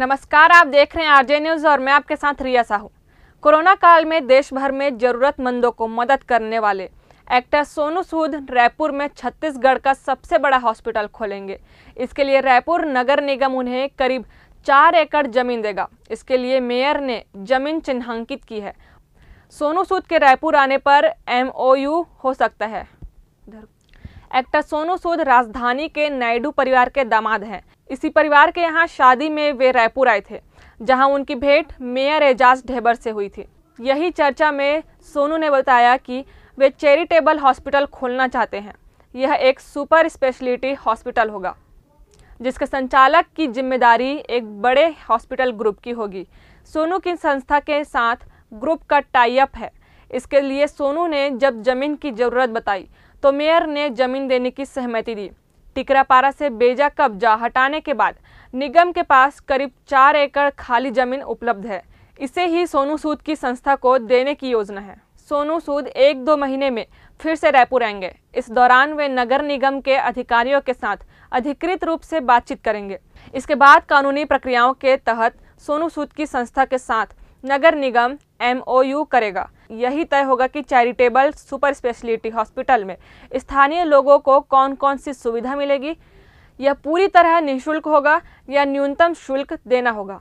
नमस्कार आप देख रहे हैं आरजे न्यूज और मैं आपके साथ रिया साहू कोरोना काल में देश भर में जरूरतमंदों को मदद करने वाले एक्टर सोनू सूद रायपुर में छत्तीसगढ़ का सबसे बड़ा हॉस्पिटल खोलेंगे इसके लिए रायपुर नगर निगम उन्हें करीब चार एकड़ जमीन देगा इसके लिए मेयर ने जमीन चिन्हांकित की है सोनू सूद के रायपुर आने पर एम हो सकता है एक्टर सोनू सूद राजधानी के नायडू परिवार के दामाद हैं इसी परिवार के यहाँ शादी में वे रायपुर आए थे जहाँ उनकी भेंट मेयर एजाज ढेबर से हुई थी यही चर्चा में सोनू ने बताया कि वे चैरिटेबल हॉस्पिटल खोलना चाहते हैं यह एक सुपर स्पेशलिटी हॉस्पिटल होगा जिसके संचालक की जिम्मेदारी एक बड़े हॉस्पिटल ग्रुप की होगी सोनू की संस्था के साथ ग्रुप का टाइप है इसके लिए सोनू ने जब ज़मीन की ज़रूरत बताई तो मेयर ने जमीन देने की सहमति दी टिकरापारा से बेजा कब्जा हटाने के बाद निगम के पास करीब चार एकड़ खाली जमीन उपलब्ध है इसे ही सोनू सूद की संस्था को देने की योजना है सोनू सूद एक दो महीने में फिर से रायपुर आएंगे इस दौरान वे नगर निगम के अधिकारियों के साथ अधिकृत रूप से बातचीत करेंगे इसके बाद कानूनी प्रक्रियाओं के तहत सोनू सूद की संस्था के साथ नगर निगम एमओयू करेगा यही तय होगा कि चैरिटेबल सुपर स्पेशलिटी हॉस्पिटल में स्थानीय लोगों को कौन कौन सी सुविधा मिलेगी यह पूरी तरह निःशुल्क होगा या न्यूनतम शुल्क देना होगा